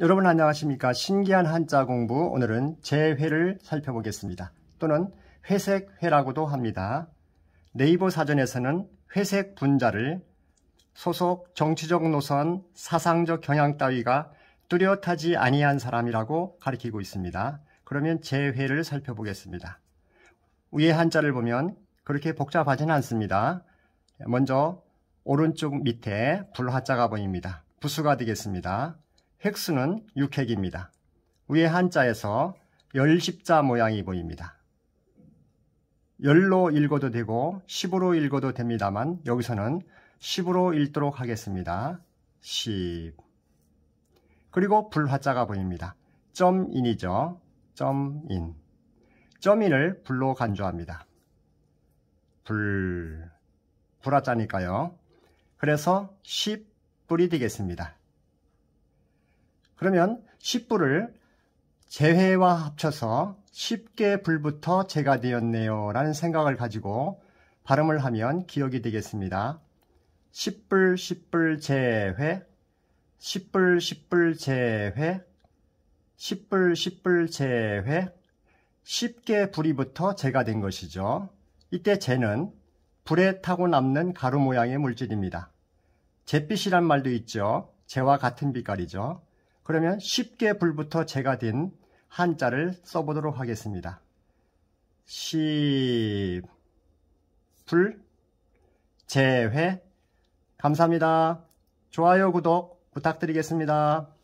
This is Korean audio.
여러분 안녕하십니까 신기한 한자 공부 오늘은 재회를 살펴보겠습니다 또는 회색회라고도 합니다 네이버 사전에서는 회색 분자를 소속 정치적 노선 사상적 경향 따위가 뚜렷하지 아니한 사람이라고 가리키고 있습니다 그러면 재회를 살펴보겠습니다 위에 한자를 보면 그렇게 복잡하진 않습니다 먼저 오른쪽 밑에 불화자가 보입니다 부수가 되겠습니다 헥수는 6핵입니다. 위에 한자에서 열십자 모양이 보입니다. 열로 읽어도 되고 10으로 읽어도 됩니다만 여기서는 10으로 읽도록 하겠습니다. 10 그리고 불화자가 보입니다. 점인이죠. 점인 점인을 불로 간주합니다. 불 불화자니까요. 그래서 10불이 되겠습니다. 그러면 10불을 재회와 합쳐서 10개 불부터 재가 되었네요 라는 생각을 가지고 발음을 하면 기억이 되겠습니다. 10불 10불 재회 10불 10불 재회 10불 10불 재회 10개 불이 부터 재가 된 것이죠. 이때 재는 불에 타고 남는 가루 모양의 물질입니다. 잿빛이란 말도 있죠. 재와 같은 빛깔이죠. 그러면 쉽게 불부터 제가 된 한자를 써보도록 하겠습니다. 시, 불, 재회. 감사합니다. 좋아요, 구독 부탁드리겠습니다.